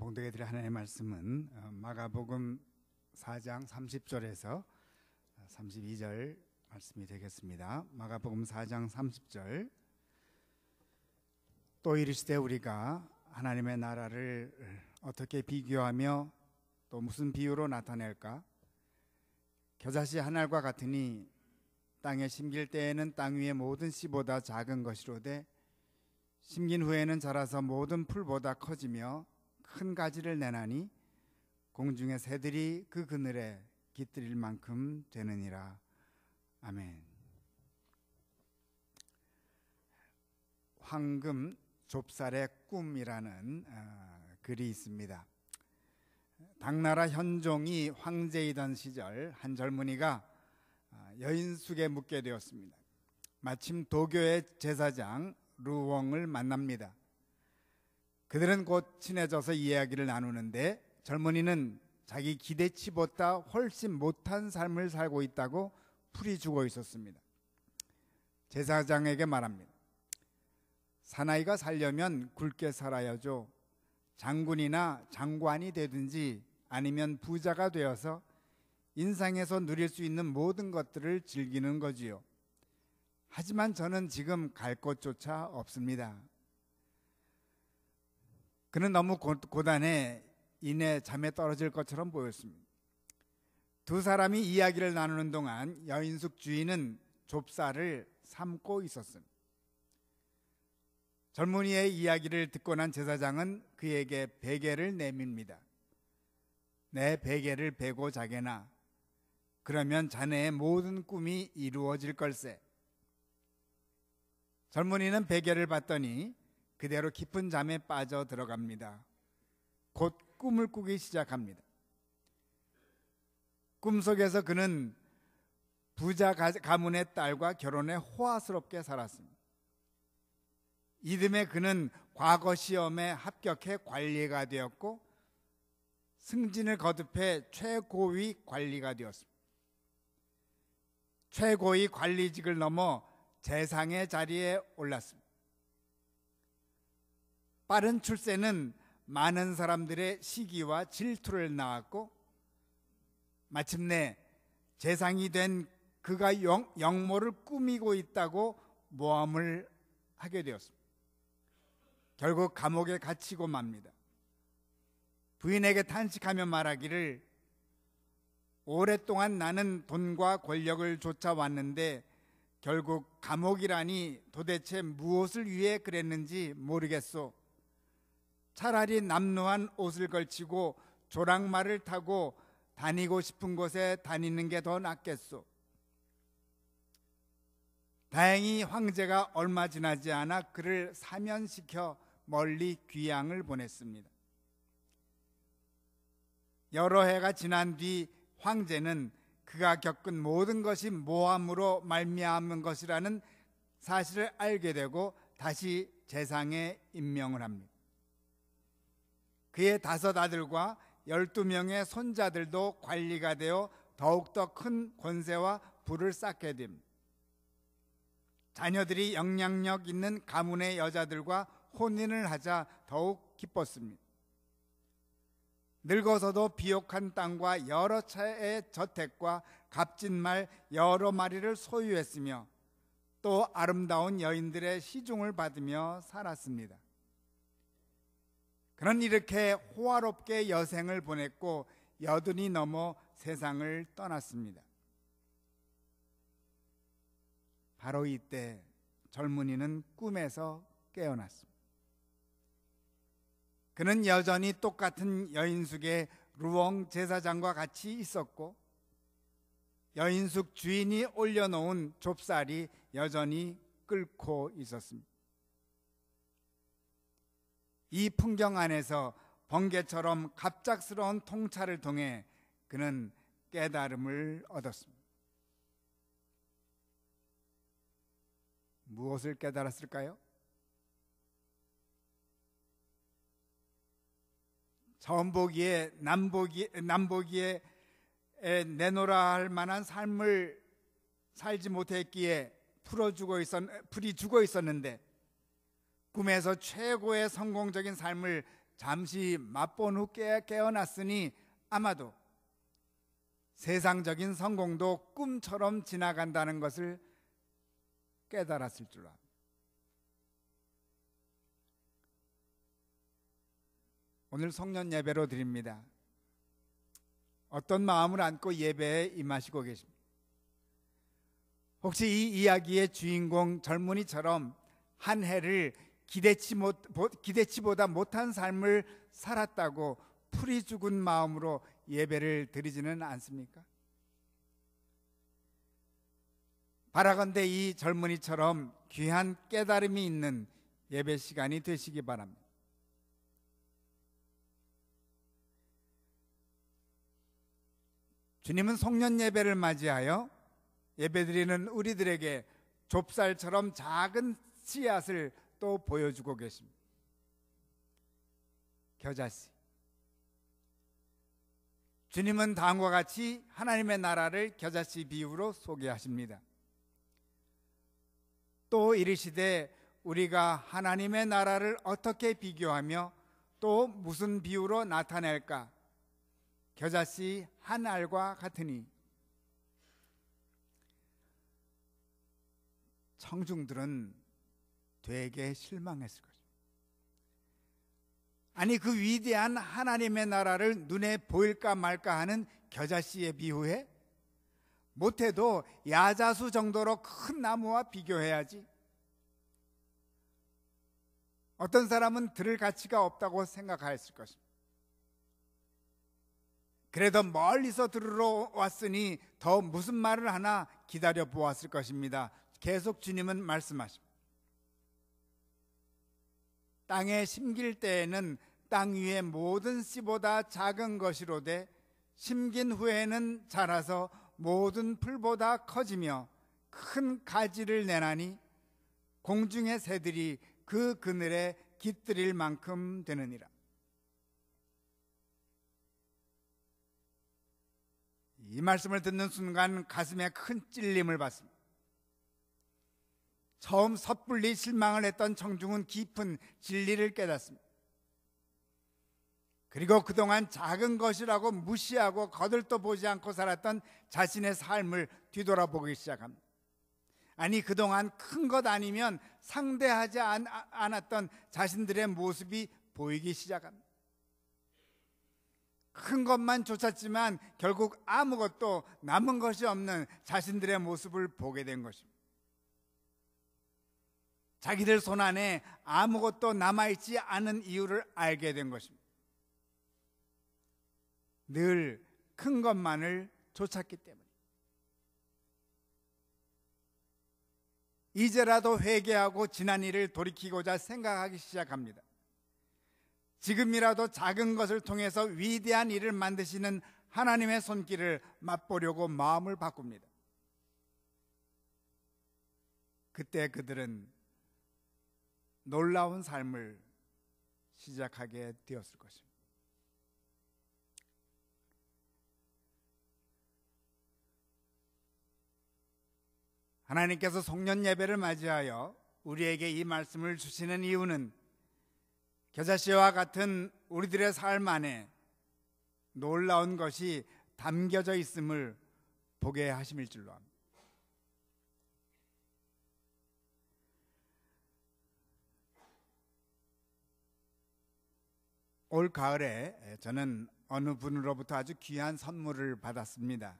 오늘 봉독해 드릴 하나님의 말씀은 어, 마가복음 4장 30절에서 32절 어, 말씀이 되겠습니다. 마가복음 4장 30절 또 이르시되 우리가 하나님의 나라를 어떻게 비교하며 또 무슨 비유로 나타낼까? 겨자씨 하 알과 같으니 땅에 심길 때에는 땅 위의 모든 씨보다 작은 것이로되 심긴 후에는 자라서 모든 풀보다 커지며 큰 가지를 내나니 공중의 새들이 그 그늘에 깃들일 만큼 되느니라. 아멘. 황금 좁쌀의 꿈이라는 어, 글이 있습니다. 당나라 현종이 황제이던 시절 한 젊은이가 어, 여인숙에 묵게 되었습니다. 마침 도교의 제사장 루웡을 만납니다. 그들은 곧 친해져서 이야기를 나누는데 젊은이는 자기 기대치보다 훨씬 못한 삶을 살고 있다고 풀이 주고 있었습니다. 제사장에게 말합니다. 사나이가 살려면 굵게 살아야죠. 장군이나 장관이 되든지 아니면 부자가 되어서 인상에서 누릴 수 있는 모든 것들을 즐기는 거지요. 하지만 저는 지금 갈 곳조차 없습니다. 그는 너무 고단해 이내 잠에 떨어질 것처럼 보였습니다. 두 사람이 이야기를 나누는 동안 여인숙 주인은 좁쌀을 삼고 있었습니다. 젊은이의 이야기를 듣고 난 제사장은 그에게 베개를 내밉니다. 내 베개를 베고 자게나 그러면 자네의 모든 꿈이 이루어질 걸세. 젊은이는 베개를 봤더니 그대로 깊은 잠에 빠져 들어갑니다. 곧 꿈을 꾸기 시작합니다. 꿈속에서 그는 부자 가문의 딸과 결혼해 호화스럽게 살았습니다. 이듬해 그는 과거 시험에 합격해 관리가 되었고 승진을 거듭해 최고위 관리가 되었습니다. 최고위 관리직을 넘어 재상의 자리에 올랐습니다. 빠른 출세는 많은 사람들의 시기와 질투를 낳았고 마침내 재상이 된 그가 영, 영모를 꾸미고 있다고 모함을 하게 되었습니다. 결국 감옥에 갇히고 맙니다. 부인에게 탄식하며 말하기를 오랫동안 나는 돈과 권력을 쫓아왔는데 결국 감옥이라니 도대체 무엇을 위해 그랬는지 모르겠소. 차라리 남루한 옷을 걸치고 조랑말을 타고 다니고 싶은 곳에 다니는 게 더 낫겠소. 다행히 황제가 얼마 지나지 않아 그를 사면시켜 멀리 귀양을 보냈습니다. 여러 해가 지난 뒤 황제는 그가 겪은 모든 것이 모함으로 말미암은 것이라는 사실을 알게 되고 다시 재상에 임명을 합니다. 그의 다섯 아들과 열두 명의 손자들도 관리가 되어 더욱더 큰 권세와 부를 쌓게 됨. 자녀들이 영향력 있는 가문의 여자들과 혼인을 하자 더욱 기뻤습니다. 늙어서도 비옥한 땅과 여러 차의 저택과 값진 말 여러 마리를 소유했으며 또 아름다운 여인들의 시중을 받으며 살았습니다. 그는 이렇게 호화롭게 여생을 보냈고 여든이 넘어 세상을 떠났습니다. 바로 이때 젊은이는 꿈에서 깨어났습니다. 그는 여전히 똑같은 여인숙의 루엉 제사장과 같이 있었고 여인숙 주인이 올려놓은 좁쌀이 여전히 끓고 있었습니다. 이 풍경 안에서 번개처럼 갑작스러운 통찰을 통해 그는 깨달음을 얻었습니다. 무엇을 깨달았을까요? 전보기에 남보기 남보기에 내놓으라 할 만한 삶을 살지 못했기에 풀어 죽어 있었 풀이 죽어 있었는데 꿈에서 최고의 성공적인 삶을 잠시 맛본 후 깨어났으니 아마도 세상적인 성공도 꿈처럼 지나간다는 것을 깨달았을 줄 압니다. 오늘 성년 예배로 드립니다. 어떤 마음을 안고 예배에 임하시고 계십니까? 혹시 이 이야기의 주인공 젊은이처럼 한 해를 기대치 못, 기대치보다 못한 삶을 살았다고 풀이 죽은 마음으로 예배를 드리지는 않습니까? 바라건대 이 젊은이처럼 귀한 깨달음이 있는 예배 시간이 되시기 바랍니다. 주님은 송년 예배를 맞이하여 예배드리는 우리들에게 좁쌀처럼 작은 씨앗을 또 보여주고 계십니다. 겨자씨. 주님은 다음과 같이 하나님의 나라를 겨자씨 비유로 소개하십니다. 또 이르시되 우리가 하나님의 나라를 어떻게 비교하며 또 무슨 비유로 나타낼까? 겨자씨 한 알과 같으니 청중들은 되게 실망했을 것입니다. 아니 그 위대한 하나님의 나라를 눈에 보일까 말까 하는 겨자씨에 비유해 못해도 야자수 정도로 큰 나무와 비교해야지. 어떤 사람은 들을 가치가 없다고 생각하였을 것입니다. 그래도 멀리서 들으러 왔으니 더 무슨 말을 하나 기다려 보았을 것입니다. 계속 주님은 말씀하십니다. 땅에 심길 때에는 땅 위의 모든 씨보다 작은 것이로되 심긴 후에는 자라서 모든 풀보다 커지며 큰 가지를 내나니 공중의 새들이 그 그늘에 깃들일 만큼 되느니라. 이 말씀을 듣는 순간 가슴에 큰 찔림을 받습니다. 처음 섣불리 실망을 했던 청중은 깊은 진리를 깨닫습니다. 그리고 그동안 작은 것이라고 무시하고 거들떠 보지 않고 살았던 자신의 삶을 뒤돌아보기 시작합니다. 아니 그동안 큰 것 아니면 상대하지 않, 았던 자신들의 모습이 보이기 시작합니다. 큰 것만 쫓았지만 결국 아무것도 남은 것이 없는 자신들의 모습을 보게 된 것입니다. 자기들 손 안에 아무것도 남아있지 않은 이유를 알게 된 것입니다. 늘 큰 것만을 쫓았기 때문에. 이제라도 회개하고 지난 일을 돌이키고자 생각하기 시작합니다. 지금이라도 작은 것을 통해서 위대한 일을 만드시는 하나님의 손길을 맛보려고 마음을 바꿉니다. 그때 그들은 놀라운 삶을 시작하게 되었을 것입니다. 하나님께서 성년 예배를 맞이하여 우리에게 이 말씀을 주시는 이유는 겨자씨와 같은 우리들의 삶 안에 놀라운 것이 담겨져 있음을 보게 하심일 줄로 합니다. 올 가을에 저는 어느 분으로부터 아주 귀한 선물을 받았습니다.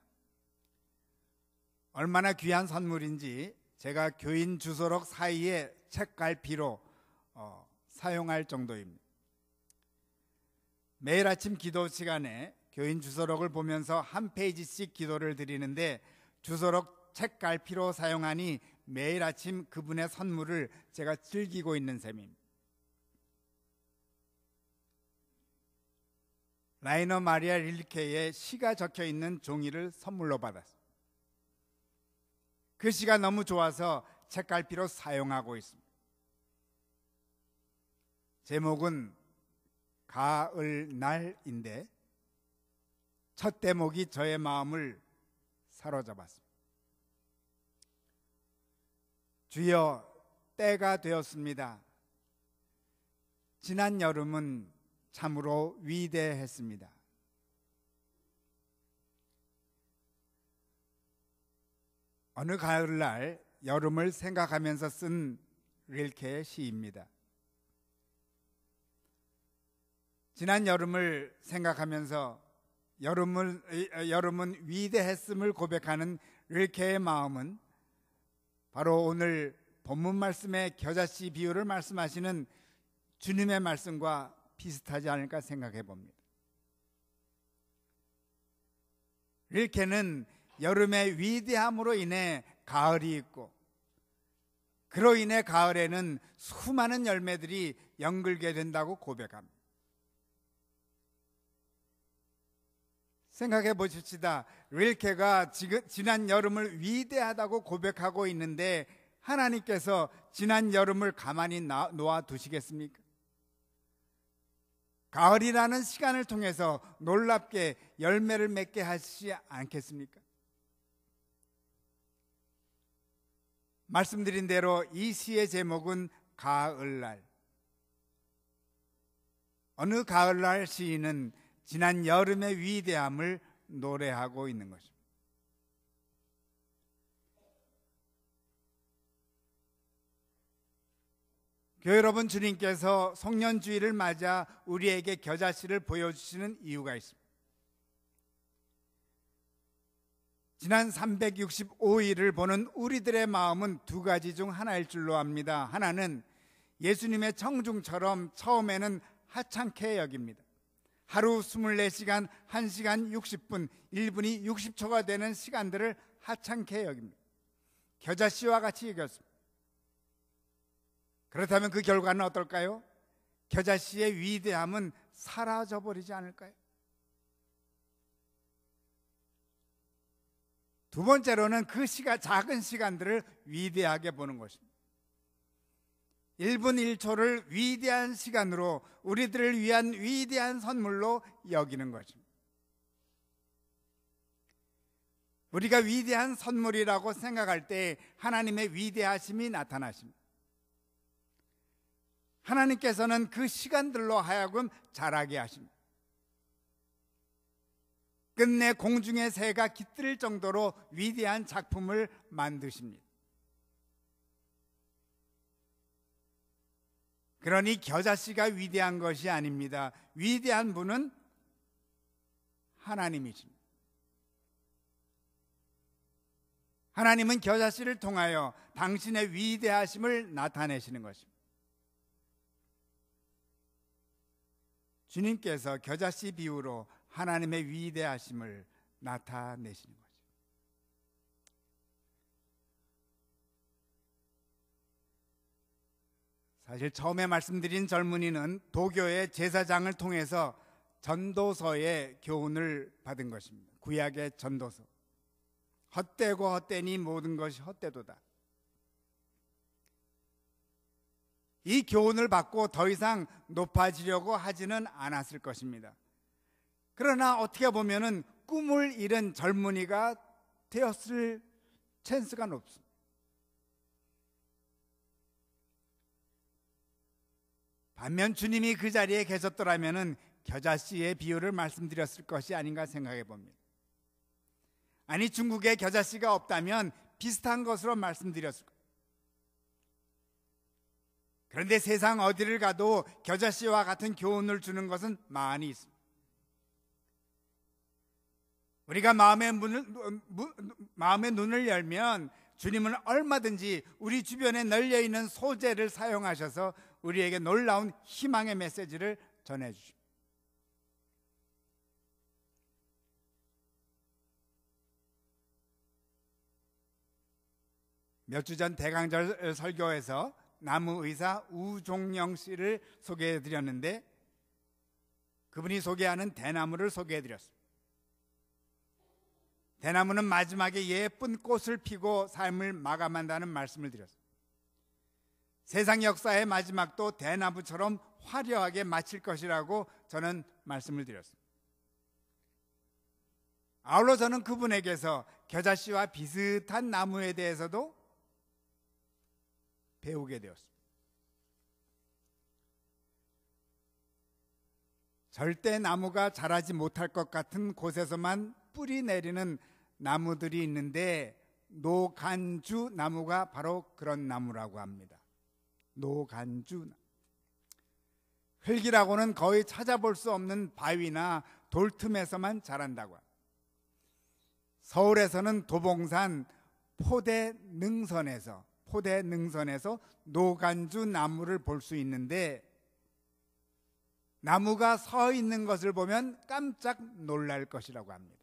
얼마나 귀한 선물인지 제가 교인 주소록 사이에 책갈피로 어, 사용할 정도입니다. 매일 아침 기도 시간에 교인 주소록을 보면서 한 페이지씩 기도를 드리는데 주소록 책갈피로 사용하니 매일 아침 그분의 선물을 제가 즐기고 있는 셈입니다. 라이너 마리아 릴케의 시가 적혀 있는 종이를 선물로 받았습니다. 그 시가 너무 좋아서 책갈피로 사용하고 있습니다. 제목은 가을 날인데 첫 대목이 저의 마음을 사로잡았습니다. 주여 때가 되었습니다. 지난 여름은 참으로 위대했습니다. 어느 가을날 여름을 생각하면서 쓴 릴케의 시입니다. 지난 여름을 생각하면서 여름을, 여름은 위대했음을 고백하는 릴케의 마음은 바로 오늘 본문 말씀의 겨자씨 비유를 말씀하시는 주님의 말씀과 비슷하지 않을까 생각해 봅니다. 릴케는 여름의 위대함으로 인해 가을이 있고 그로 인해 가을에는 수많은 열매들이 연결게 된다고 고백합니다. 생각해 보십시다. 릴케가 지금, 지난 여름을 위대하다고 고백하고 있는데 하나님께서 지난 여름을 가만히 놓아 두시겠습니까? 가을이라는 시간을 통해서 놀랍게 열매를 맺게 하시지 않겠습니까? 말씀드린 대로 이 시의 제목은 가을날. 어느 가을날 시인은 지난 여름의 위대함을 노래하고 있는 것입니다. 여러분 주님께서 성년주의를 맞아 우리에게 겨자씨를 보여주시는 이유가 있습니다. 지난 365일을 보는 우리들의 마음은 두 가지 중 하나일 줄로 압니다. 하나는 예수님의 청중처럼 처음에는 하찮게 여깁니다. 하루 24시간, 1시간 60분, 1분이 60초가 되는 시간들을 하찮게 여깁니다. 겨자씨와 같이 여겼습니다. 그렇다면 그 결과는 어떨까요? 겨자씨의 위대함은 사라져버리지 않을까요? 두 번째로는 그 시간, 작은 시간들을 위대하게 보는 것입니다. 1분 1초를 위대한 시간으로 우리들을 위한 위대한 선물로 여기는 것입니다. 우리가 위대한 선물이라고 생각할 때 하나님의 위대하심이 나타나십니다. 하나님께서는 그 시간들로 하여금 자라게 하십니다. 끝내 공중의 새가 깃들 정도로 위대한 작품을 만드십니다. 그러니 겨자씨가 위대한 것이 아닙니다. 위대한 분은 하나님이십니다. 하나님은 겨자씨를 통하여 당신의 위대하심을 나타내시는 것입니다. 주님께서 겨자씨 비유로 하나님의 위대하심을 나타내시는 거죠. 사실 처음에 말씀드린 젊은이는 도교의 제사장을 통해서 전도서의 교훈을 받은 것입니다. 구약의 전도서. 헛되고 헛되니 모든 것이 헛되도다. 이 교훈을 받고 더 이상 높아지려고 하지는 않았을 것입니다. 그러나 어떻게 보면 꿈을 잃은 젊은이가 되었을 찬스가 높습니다. 반면 주님이 그 자리에 계셨더라면 겨자씨의 비유를 말씀드렸을 것이 아닌가 생각해 봅니다. 아니 중국에 겨자씨가 없다면 비슷한 것으로 말씀드렸을 것. 그런데 세상 어디를 가도 겨자씨와 같은 교훈을 주는 것은 많이 있습니다. 우리가 마음의 문을, 마음의 눈을 열면 주님은 얼마든지 우리 주변에 널려 있는 소재를 사용하셔서 우리에게 놀라운 희망의 메시지를 전해 주십니다. 몇 주 전 대강절 설교에서 나무 의사 우종영 씨를 소개해 드렸는데 그분이 소개하는 대나무를 소개해 드렸습니다. 대나무는 마지막에 예쁜 꽃을 피고 삶을 마감한다는 말씀을 드렸습니다. 세상 역사의 마지막도 대나무처럼 화려하게 마칠 것이라고 저는 말씀을 드렸습니다. 아울러 저는 그분에게서 겨자씨와 비슷한 나무에 대해서도 배우게 되었습니다. 절대 나무가 자라지 못할 것 같은 곳에서만 뿌리 내리는 나무들이 있는데 노간주 나무가 바로 그런 나무라고 합니다. 노간주 흙이라고는 거의 찾아볼 수 없는 바위나 돌틈에서만 자란다고 합니다. 서울에서는 도봉산 포대 능선에서 포대 능선에서 노간주 나무를 볼 수 있는데 나무가 서 있는 것을 보면 깜짝 놀랄 것이라고 합니다.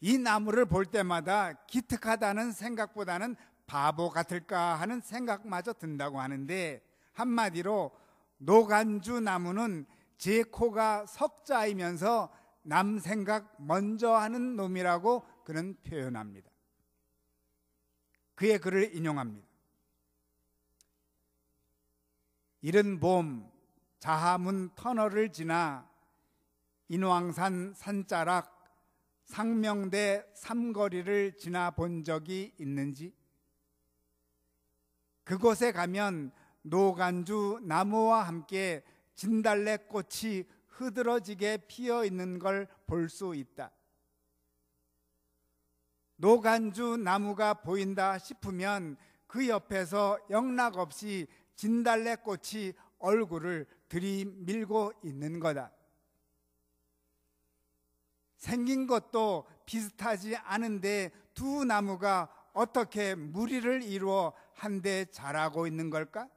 이 나무를 볼 때마다 기특하다는 생각보다는 바보 같을까 하는 생각마저 든다고 하는데 한마디로 노간주 나무는 제 코가 석자이면서 남 생각 먼저 하는 놈이라고 그는 표현합니다. 그의 글을 인용합니다. 이른 봄 자하문 터널을 지나 인왕산 산자락 상명대 삼거리를 지나 본 적이 있는지 그곳에 가면 노간주 나무와 함께 진달래 꽃이 흐드러지게 피어 있는 걸 볼 수 있다. 노간주 나무가 보인다 싶으면 그 옆에서 영락 없이 진달래 꽃이 얼굴을 들이밀고 있는 거다. 생긴 것도 비슷하지 않은데 두 나무가 어떻게 무리를 이루어 한데 자라고 있는 걸까?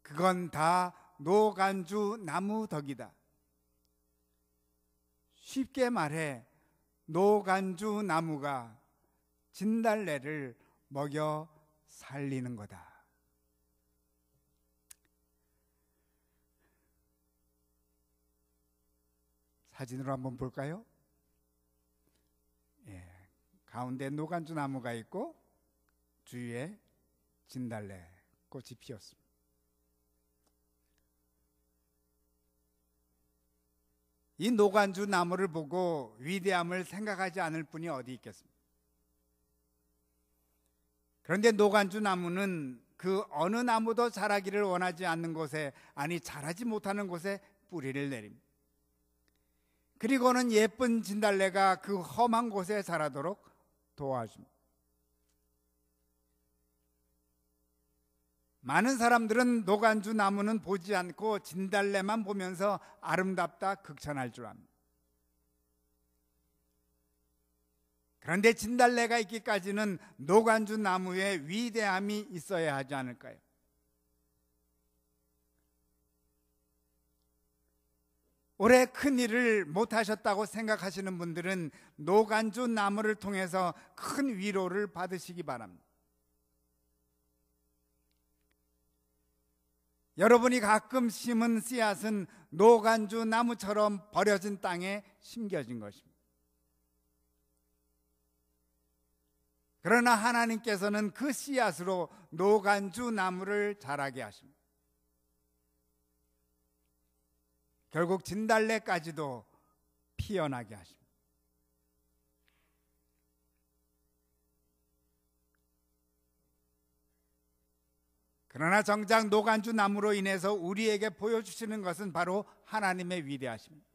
그건 다 노간주 나무 덕이다. 쉽게 말해 노간주 나무가 진달래를 먹여 살리는 거다. 사진으로 한번 볼까요? 예, 가운데 노간주 나무가 있고 주위에 진달래 꽃이 피었습니다. 이노관주 나무를 보고 위대함을 생각하지 않을 분이 어디 있겠습니까? 그런데 노간주 나무는 그 어느 나무도 자라기를 원하지 않는 곳에 아니 자라지 못하는 곳에 뿌리를 내립니다. 그리고는 예쁜 진달래가 그 험한 곳에 자라도록 도와줍니다. 많은 사람들은 노간주 나무는 보지 않고 진달래만 보면서 아름답다 극찬할 줄 압니다. 그런데 진달래가 있기까지는 노간주 나무의 위대함이 있어야 하지 않을까요? 올해 큰 일을 못 하셨다고 생각하시는 분들은 노간주 나무를 통해서 큰 위로를 받으시기 바랍니다. 여러분이 가끔 심은 씨앗은 노간주 나무처럼 버려진 땅에 심겨진 것입니다. 그러나 하나님께서는 그 씨앗으로 노간주 나무를 자라게 하십니다. 결국 진달래까지도 피어나게 하십니다. 그러나 정작 노간주 나무로 인해서 우리에게 보여주시는 것은 바로 하나님의 위대하십니다.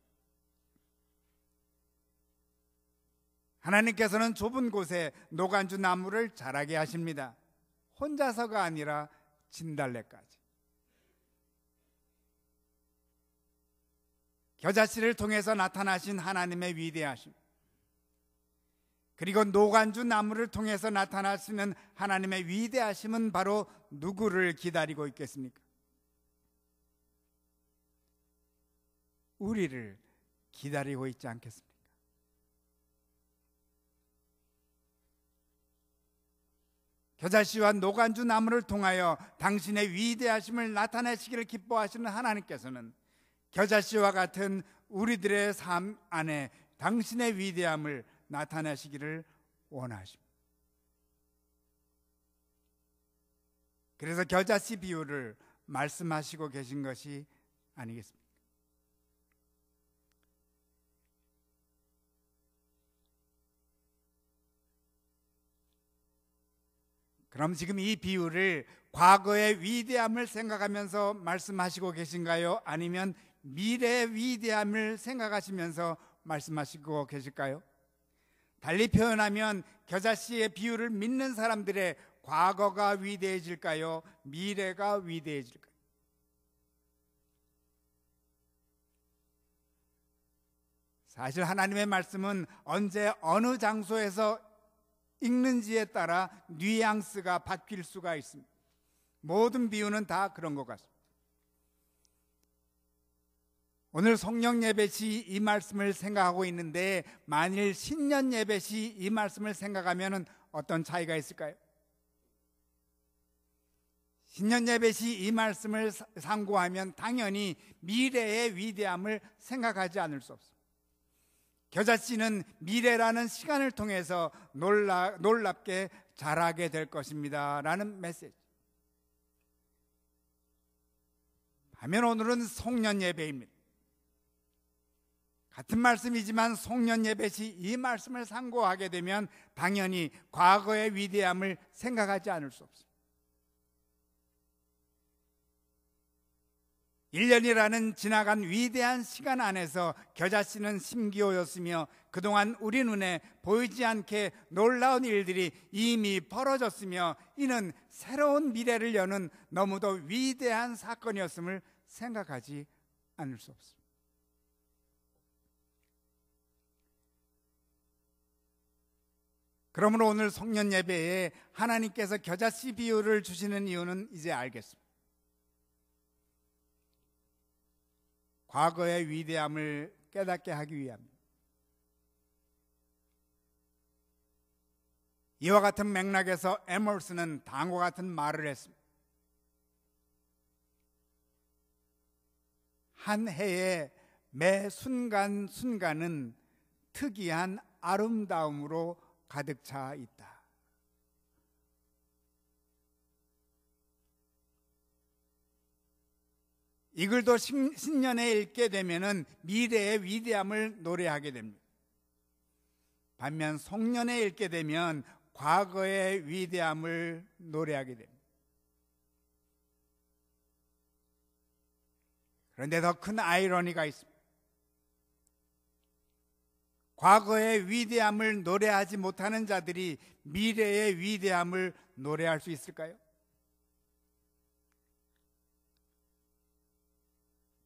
하나님께서는 좁은 곳에 노간주 나무를 자라게 하십니다. 혼자서가 아니라 진달래까지. 겨자씨를 통해서 나타나신 하나님의 위대하심. 그리고 노간주 나무를 통해서 나타나시는 하나님의 위대하심은 바로 누구를 기다리고 있겠습니까? 우리를 기다리고 있지 않겠습니까? 겨자씨와 노간주 나무를 통하여 당신의 위대하심을 나타내시기를 기뻐하시는 하나님께서는 겨자씨와 같은 우리들의 삶 안에 당신의 위대함을 나타나시기를 원하십니다. 그래서 결자씨 비유를 말씀하시고 계신 것이 아니겠습니까? 그럼 지금 이 비유를 과거의 위대함을 생각하면서 말씀하시고 계신가요? 아니면 미래의 위대함을 생각하시면서 말씀하시고 계실까요? 달리 표현하면 겨자씨의 비유를 믿는 사람들의 과거가 위대해질까요? 미래가 위대해질까요? 사실 하나님의 말씀은 언제 어느 장소에서 읽는지에 따라 뉘앙스가 바뀔 수가 있습니다. 모든 비유는 다 그런 것 같습니다. 오늘 성령 예배시 이 말씀을 생각하고 있는데 만일 신년 예배시 이 말씀을 생각하면 어떤 차이가 있을까요? 신년 예배시 이 말씀을 상고하면 당연히 미래의 위대함을 생각하지 않을 수 없습니다. 겨자씨는 미래라는 시간을 통해서 놀라, 놀랍게 자라게 될 것입니다. 라는 메시지. 반면 오늘은 송년 예배입니다. 같은 말씀이지만 송년 예배시 이 말씀을 상고하게 되면 당연히 과거의 위대함을 생각하지 않을 수 없습니다. 1년이라는 지나간 위대한 시간 안에서 겨자씨는 심기호였으며 그동안 우리 눈에 보이지 않게 놀라운 일들이 이미 벌어졌으며 이는 새로운 미래를 여는 너무도 위대한 사건이었음을 생각하지 않을 수 없습니다. 그러므로 오늘 성년 예배에 하나님께서 겨자 씨 비유를 주시는 이유는 이제 알겠습니다. 과거의 위대함을 깨닫게 하기 위함. 이와 같은 맥락에서 에머스는 다음과 같은 말을 했습니다. 한 해의 매 순간 순간은 특이한 아름다움으로 가득 차 있다. 이 글도 신년에 읽게 되면 미래의 위대함을 노래하게 됩니다. 반면 송년에 읽게 되면 과거의 위대함을 노래하게 됩니다. 그런데 더 큰 아이러니가 있습니다. 과거의 위대함을 노래하지 못하는 자들이 미래의 위대함을 노래할 수 있을까요?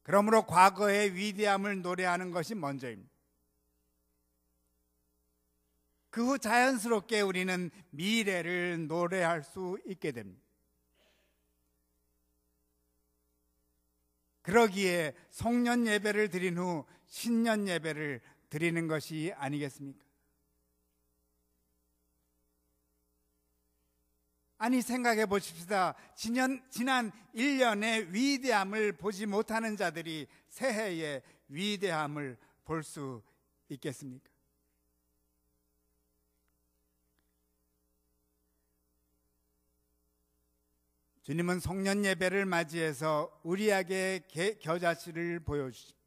그러므로 과거의 위대함을 노래하는 것이 먼저입니다. 그 후 자연스럽게 우리는 미래를 노래할 수 있게 됩니다. 그러기에 성년 예배를 드린 후 신년 예배를 드리는 것이 아니겠습니까? 아니 생각해 보십시다. 지난, 지난 1년의 위대함을 보지 못하는 자들이 새해의 위대함을 볼 수 있겠습니까? 주님은 송년 예배를 맞이해서 우리에게 겨자씨를 보여주십니다.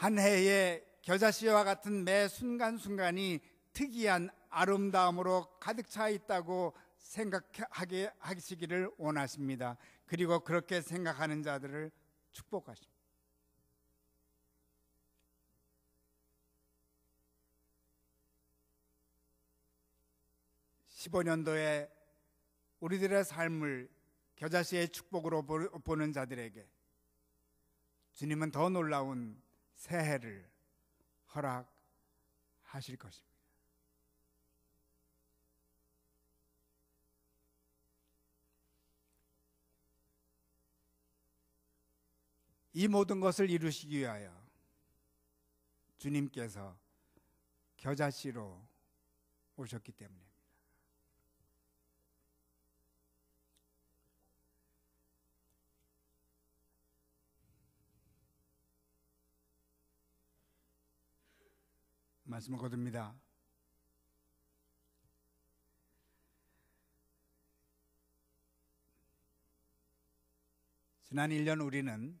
한 해의 겨자씨와 같은 매 순간순간이 특이한 아름다움으로 가득 차 있다고 생각하게 하시기를 원하십니다. 그리고 그렇게 생각하는 자들을 축복하십니다. 1 5 년도에 우리들의 삶을 겨자씨의 축복으로 보는 자들에게 주님은 더 놀라운 새해를 허락하실 것입니다. 이 모든 것을 이루시기 위하여 주님께서 겨자씨로 오셨기 때문에 말씀을 거둡니다. 지난 1년 우리는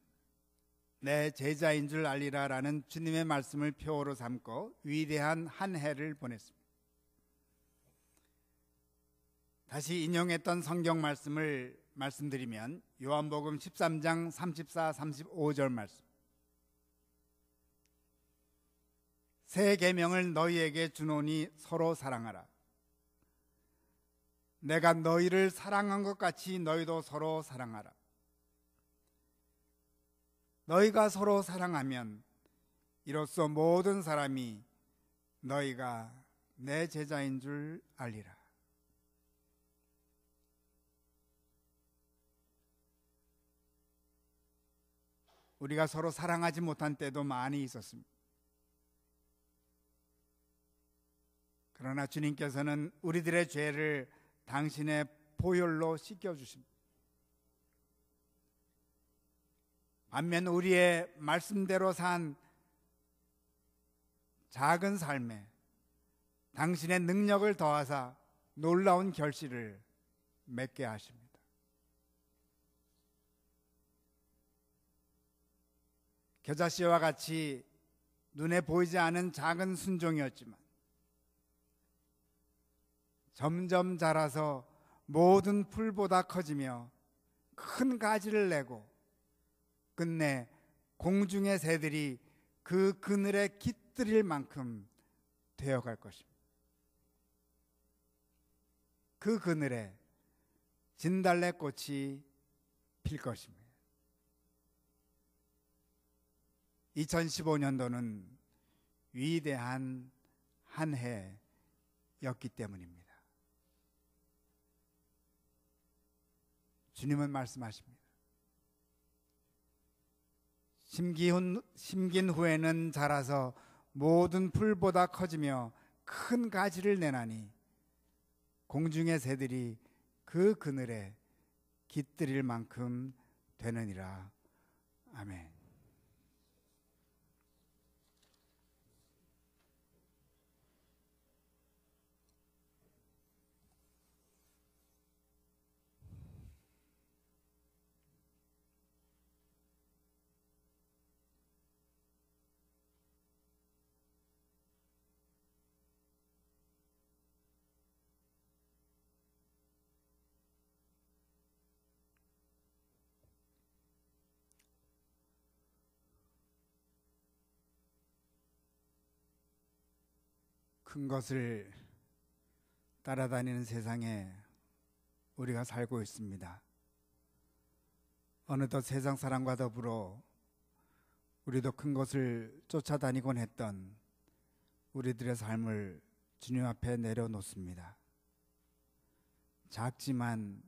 내 제자인 줄 알리라 라는 주님의 말씀을 표어로 삼고 위대한 한 해를 보냈습니다. 다시 인용했던 성경 말씀을 말씀드리면 요한복음 13장 34, 35절 말씀. 새 계명을 너희에게 주노니 서로 사랑하라. 내가 너희를 사랑한 것 같이 너희도 서로 사랑하라. 너희가 서로 사랑하면 이로써 모든 사람이 너희가 내 제자인 줄 알리라. 우리가 서로 사랑하지 못한 때도 많이 있었습니다. 그러나 주님께서는 우리들의 죄를 당신의 보혈로 씻겨 주십니다. 반면 우리의 말씀대로 산 작은 삶에 당신의 능력을 더하사 놀라운 결실을 맺게 하십니다. 겨자씨와 같이 눈에 보이지 않은 작은 순종이었지만 점점 자라서 모든 풀보다 커지며 큰 가지를 내고 끝내 공중의 새들이 그 그늘에 깃들일 만큼 되어갈 것입니다. 그 그늘에 진달래 꽃이 필 것입니다. 2015년도는 위대한 한 해였기 때문입니다. 주님은 말씀하십니다. 심기훈, 심긴 후에는 자라서 모든 풀보다 커지며 큰 가지를 내나니 공중의 새들이 그 그늘에 깃들일 만큼 되느니라. 아멘. 큰 것을 따라다니는 세상에 우리가 살고 있습니다. 어느덧 세상 사람과 더불어 우리도 큰 것을 쫓아다니곤 했던 우리들의 삶을 주님 앞에 내려놓습니다. 작지만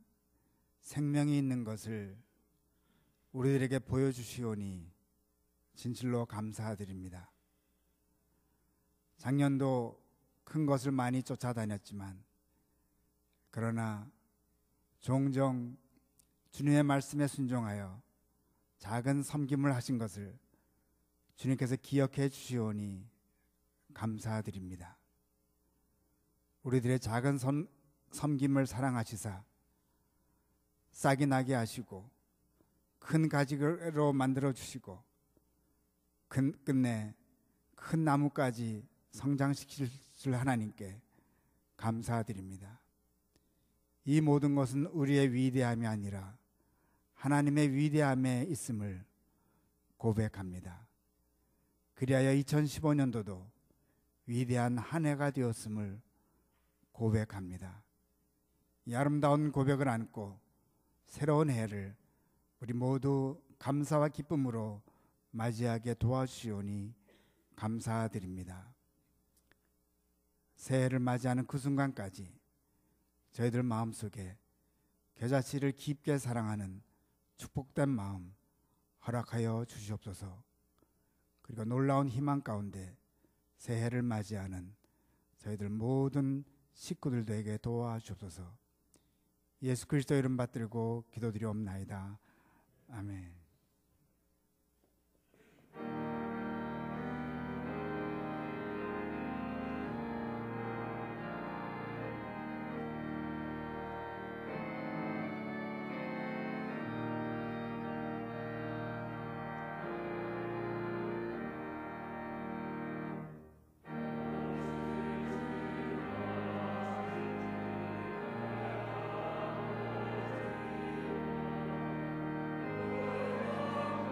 생명이 있는 것을 우리들에게 보여주시오니 진실로 감사드립니다. 작년도 큰 것을 많이 쫓아다녔지만 그러나 종종 주님의 말씀에 순종하여 작은 섬김을 하신 것을 주님께서 기억해 주시오니 감사드립니다. 우리들의 작은 섬, 섬김을 사랑하시사 싹이 나게 하시고 큰 가지로 만들어 주시고 끝내 큰 나무까지 성장시킬 주을 하나님께 감사드립니다. 이 모든 것은 우리의 위대함이 아니라 하나님의 위대함에 있음을 고백합니다. 그리하여 2015년도도 위대한 한 해가 되었음을 고백합니다. 이 아름다운 고백을 안고 새로운 해를 우리 모두 감사와 기쁨으로 맞이하게 도와주시오니 감사드립니다. 새해를 맞이하는 그 순간까지 저희들 마음속에 겨자씨를 깊게 사랑하는 축복된 마음 허락하여 주시옵소서. 그리고 놀라운 희망 가운데 새해를 맞이하는 저희들 모든 식구들에게 도와주옵소서. 예수 그리스도 이름 받들고 기도드리옵나이다. 아멘.